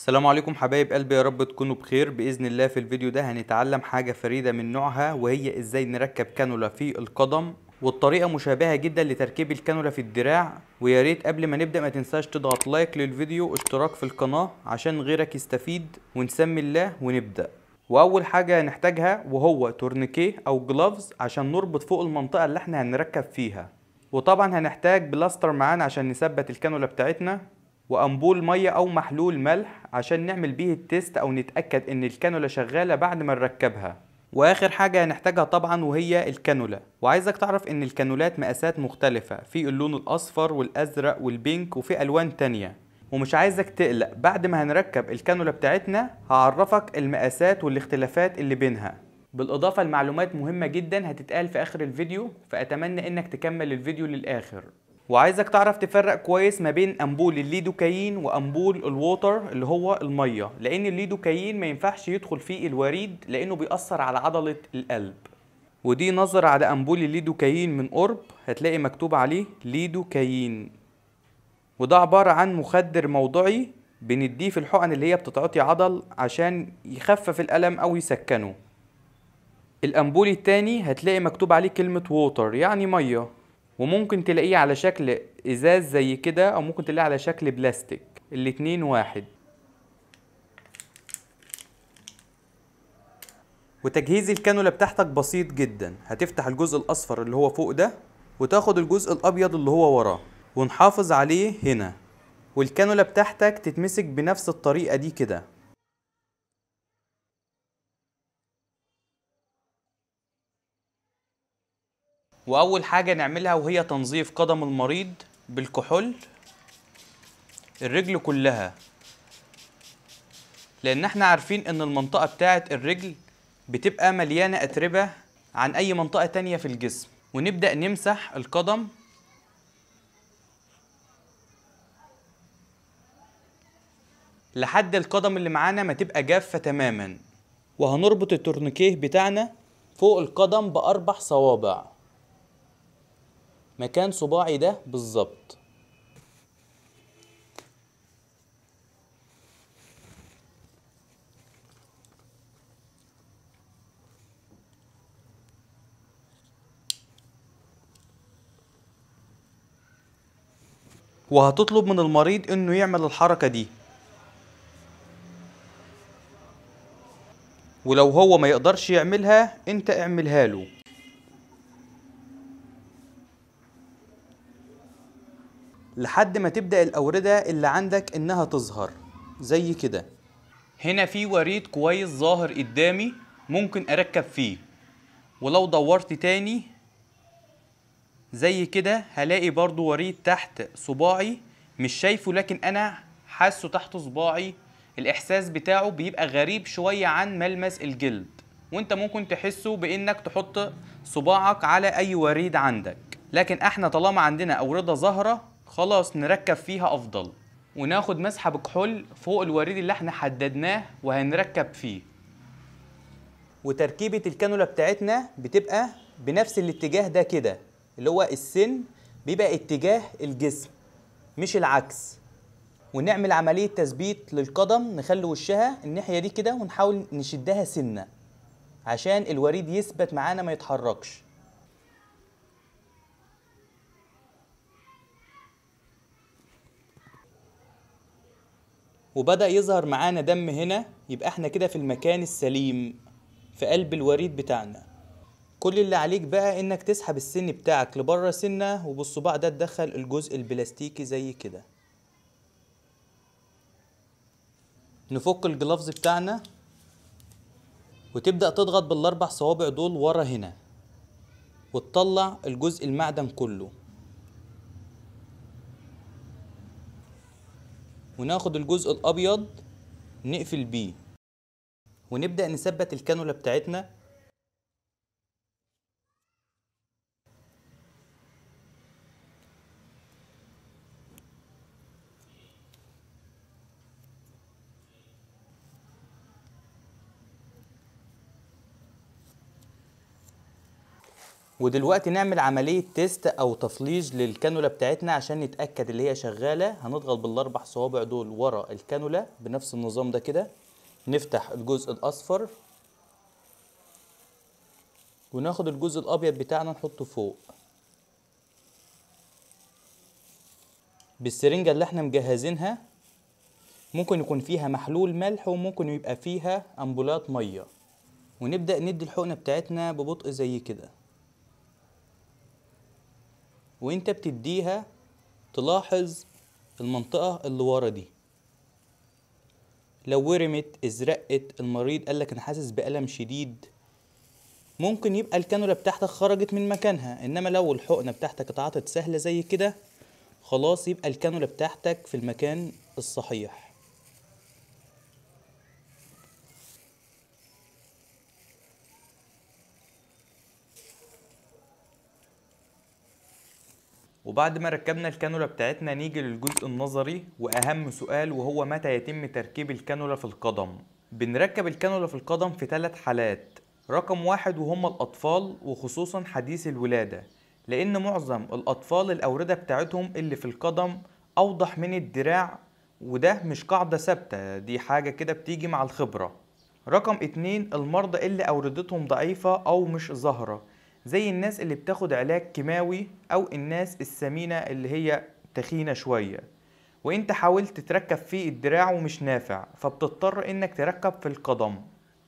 السلام عليكم حبايب قلبي يا رب تكونوا بخير باذن الله في الفيديو ده هنتعلم حاجه فريده من نوعها وهي ازاي نركب كانولا في القدم والطريقه مشابهه جدا لتركيب الكانولا في الدراع ويا ريت قبل ما نبدا ما تنساش تضغط لايك للفيديو واشتراك في القناه عشان غيرك يستفيد ونسمي الله ونبدا واول حاجه هنحتاجها وهو تورنيكيه او جلوفز عشان نربط فوق المنطقه اللي احنا هنركب فيها وطبعا هنحتاج بلاستر معانا عشان نثبت الكانولا بتاعتنا وأنبول مية أو محلول ملح عشان نعمل بيه التيست أو نتأكد إن الكانولا شغالة بعد ما نركبها واخر حاجه هنحتاجها طبعا وهي الكانولا وعايزك تعرف ان الكانولات مقاسات مختلفه في اللون الاصفر والازرق والبينك وفي الوان تانية ومش عايزك تقلق بعد ما هنركب الكانولا بتاعتنا هعرفك المقاسات والاختلافات اللي بينها بالاضافه لمعلومات مهمه جدا هتتقال في اخر الفيديو فاتمنى انك تكمل الفيديو للاخر وعايزك تعرف تفرق كويس ما بين امبول الليدوكايين وامبول الووتر اللي هو الميه لان الليدوكايين ما ينفعش يدخل فيه الوريد لانه بيأثر على عضله القلب ودي نظرة على أمبول الليدوكايين من قرب هتلاقي مكتوب عليه ليدوكايين وده عبارة عن مخدر موضعي بنديه في الحقن اللي هي بتتعطي عضل عشان يخفف الألم أو يسكنه الأمبول التاني هتلاقي مكتوب عليه كلمة ووتر يعني مية وممكن تلاقيه على شكل ازاز زي كده او ممكن تلاقيه على شكل بلاستيك الاتنين واحد وتجهيز الكانولا بتاعتك بسيط جدا هتفتح الجزء الاصفر اللي هو فوق ده وتاخد الجزء الابيض اللي هو وراه ونحافظ عليه هنا والكانولا بتاعتك تتمسك بنفس الطريقه دي كده واول حاجه نعملها وهي تنظيف قدم المريض بالكحول الرجل كلها لان احنا عارفين ان المنطقه بتاعه الرجل بتبقى مليانه اتربه عن اي منطقه تانية في الجسم ونبدا نمسح القدم لحد القدم اللي معانا ما تبقى جافه تماما وهنربط التورنيكيه بتاعنا فوق القدم باربع صوابع مكان صباعي ده بالظبط وهتطلب من المريض انه يعمل الحركة دي ولو هو ما يقدرش يعملها انت اعملها له لحد ما تبدأ الأوردة اللي عندك إنها تظهر زي كده هنا في وريد كويس ظاهر قدامي ممكن أركب فيه ولو دورت تاني زي كده هلاقي برضو وريد تحت صباعي مش شايفه لكن أنا حاسه تحت صباعي الإحساس بتاعه بيبقى غريب شوية عن ملمس الجلد وانت ممكن تحسه بانك تحط صباعك على اي وريد عندك لكن احنا طالما عندنا اوردة ظاهرة خلاص نركب فيها افضل وناخد مسحه بكحول فوق الوريد اللي احنا حددناه وهنركب فيه وتركيبه الكانولا بتاعتنا بتبقى بنفس الاتجاه ده كده اللي هو السن بيبقى اتجاه الجسم مش العكس ونعمل عملية تثبيت للقدم نخلي وشها الناحية دي كده ونحاول نشدها سنة عشان الوريد يثبت معانا ما يتحركش وبدا يظهر معانا دم هنا يبقى احنا كده في المكان السليم في قلب الوريد بتاعنا كل اللي عليك بقى انك تسحب السن بتاعك لبره سنه وبالصباع ده تدخل الجزء البلاستيكي زي كده نفك الجلافز بتاعنا وتبدأ تضغط بالأربع صوابع دول ورا هنا وتطلع الجزء المعدن كله وناخد الجزء الأبيض نقفل بيه ونبدأ نثبت الكانولا بتاعتنا ودلوقتي نعمل عمليه تيست او تفليج للكانولا بتاعتنا عشان نتاكد اللي هي شغاله هنضغط بالاربع صوابع دول ورا الكانولا بنفس النظام ده كده نفتح الجزء الاصفر وناخد الجزء الابيض بتاعنا نحطه فوق بالسرنجه اللي احنا مجهزينها ممكن يكون فيها محلول ملح وممكن يبقى فيها امبولات ميه ونبدا ندي الحقنه بتاعتنا ببطء زي كده وانت بتديها تلاحظ المنطقة اللي ورا دي لو ورمت ازرقت المريض قالك انا حاسس بألم شديد ممكن يبقى الكانولا بتاعتك خرجت من مكانها انما لو الحقنة بتاعتك اتعطت سهلة زي كده خلاص يبقى الكانولا بتاعتك في المكان الصحيح وبعد ما ركبنا الكانولا بتاعتنا نيجي للجزء النظري واهم سؤال وهو متى يتم تركيب الكانولا في القدم بنركب الكانولا في القدم في ثلاث حالات رقم واحد وهم الأطفال وخصوصا حديث الولادة لأن معظم الأطفال الأوردة بتاعتهم اللي في القدم أوضح من الدراع وده مش قاعدة ثابتة دي حاجة كده بتيجي مع الخبرة رقم اتنين المرضى اللي أوردتهم ضعيفة أو مش ظاهرة زي الناس اللي بتاخد علاج كيماوي او الناس السمينه اللي هي تخينه شويه وانت حاولت تركب في الدراع ومش نافع فبتضطر انك تركب في القدم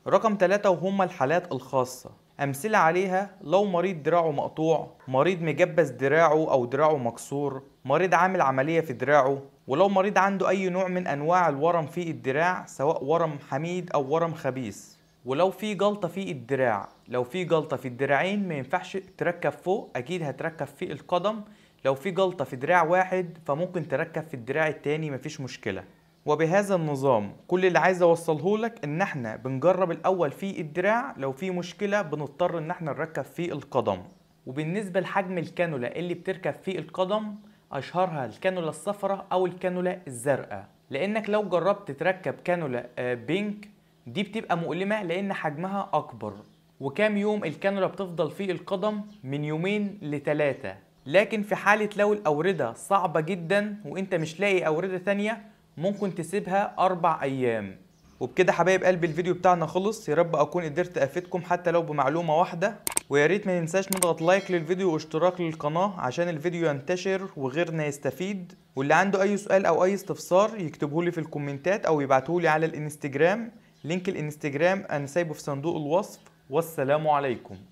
رقم ثلاثة وهم الحالات الخاصة أمثلة عليها لو مريض دراعه مقطوع مريض مجبس دراعه أو دراعه مكسور مريض عامل عملية في دراعه ولو مريض عنده أي نوع من أنواع الورم في الدراع سواء ورم حميد أو ورم خبيث ولو في جلطه في الدراع لو في جلطه في الدراعين ما ينفعش تركب فوق اكيد هتركب في القدم لو في جلطه في دراع واحد فممكن تركب في الدراع التاني مفيش مشكله وبهذا النظام كل اللي عايز اوصله لك ان احنا بنجرب الاول في الدراع لو في مشكله بنضطر ان احنا نركب في القدم وبالنسبه لحجم الكانولا اللي بتركب في القدم اشهرها الكانولا الصفراء او الكانولا الزرقاء لانك لو جربت تركب كانولا آه، بينك دي بتبقى مؤلمة لأن حجمها أكبر وكام يوم الكانولا بتفضل فيه القدم من يومين لتلاتة لكن في حالة لو الأوردة صعبة جدا وانت مش لاقي أوردة ثانية ممكن تسيبها أربع أيام وبكده حبايب قلب الفيديو بتاعنا خلص يا رب أكون قدرت أفيدكم حتى لو بمعلومة واحدة وياريت ما ننساش نضغط لايك للفيديو واشتراك للقناة عشان الفيديو ينتشر وغيرنا يستفيد واللي عنده أي سؤال أو أي استفسار يكتبهولي في الكومنتات أو يبعتهولي على الانستجرام لينك الانستجرام انا سايبه في صندوق الوصف والسلام عليكم